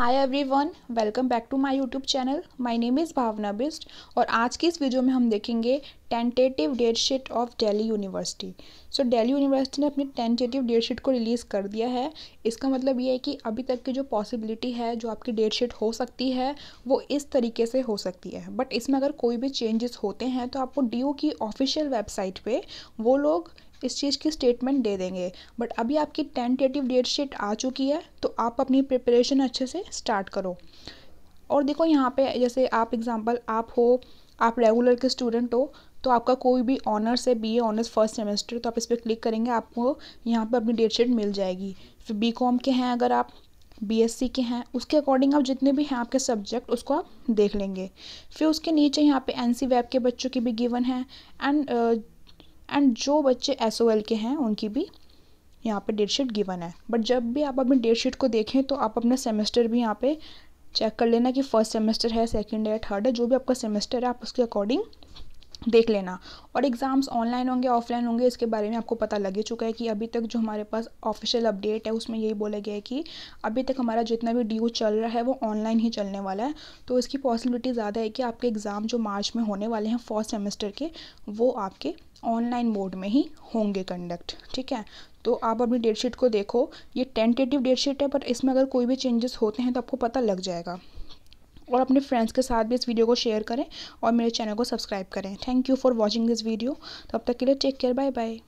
hi everyone welcome back to my YouTube channel my name is Bhawna Bisht और आज की इस वीडियो में हम देखेंगे tentative date sheet of Delhi university so Delhi university ने अपनी टेंटेटिव डेट शीट को रिलीज़ कर दिया है इसका मतलब ये है कि अभी तक की जो पॉसिबिलिटी है जो आपकी डेट शीट हो सकती है वो इस तरीके से हो सकती है बट इसमें अगर कोई भी चेंजेस होते हैं तो आपको डी की ऑफिशियल वेबसाइट पर वो लोग इस चीज़ की स्टेटमेंट दे देंगे बट अभी आपकी टेंटेटिव डेट शीट आ चुकी है तो आप अपनी प्रिपरेशन अच्छे से स्टार्ट करो और देखो यहाँ पे जैसे आप एग्ज़ाम्पल आप हो आप रेगुलर के स्टूडेंट हो तो आपका कोई भी ऑनर्स है बीए ऑनर्स फर्स्ट सेमेस्टर तो आप इस पर क्लिक करेंगे आपको यहाँ पर अपनी डेट शीट मिल जाएगी फिर बी के हैं अगर आप बीएससी के हैं उसके अकॉर्डिंग आप जितने भी हैं आपके सब्जेक्ट उसको आप देख लेंगे फिर उसके नीचे यहाँ पे एनसी वेब के बच्चों की भी गिवन है एंड एंड जो बच्चे एस के हैं उनकी भी यहाँ पे डेट शीट गिवन है बट जब भी आप अपनी डेट शीट को देखें तो आप अपना सेमेस्टर भी यहाँ पे चेक कर लेना कि फर्स्ट सेमेस्टर है सेकेंड है थर्ड है जो भी आपका सेमेस्टर है आप उसके अकॉर्डिंग देख लेना और एग्ज़ाम्स ऑनलाइन होंगे ऑफलाइन होंगे इसके बारे में आपको पता लग ही चुका है कि अभी तक जो हमारे पास ऑफिशियल अपडेट है उसमें यही बोला गया है कि अभी तक हमारा जितना भी ड्यू चल रहा है वो ऑनलाइन ही चलने वाला है तो इसकी पॉसिबिलिटी ज़्यादा है कि आपके एग्ज़ाम जो मार्च में होने वाले हैं फर्स्ट सेमेस्टर के वो आपके ऑनलाइन मोड में ही होंगे कंडक्ट ठीक है तो आप अपनी डेट शीट को देखो ये टेंटेटिव डेट शीट है पर इसमें अगर कोई भी चेंजेस होते हैं तो आपको पता लग जाएगा और अपने फ्रेंड्स के साथ भी इस वीडियो को शेयर करें और मेरे चैनल को सब्सक्राइब करें thank you for watching this video तब तक के लिए टेक केयर बाय बाय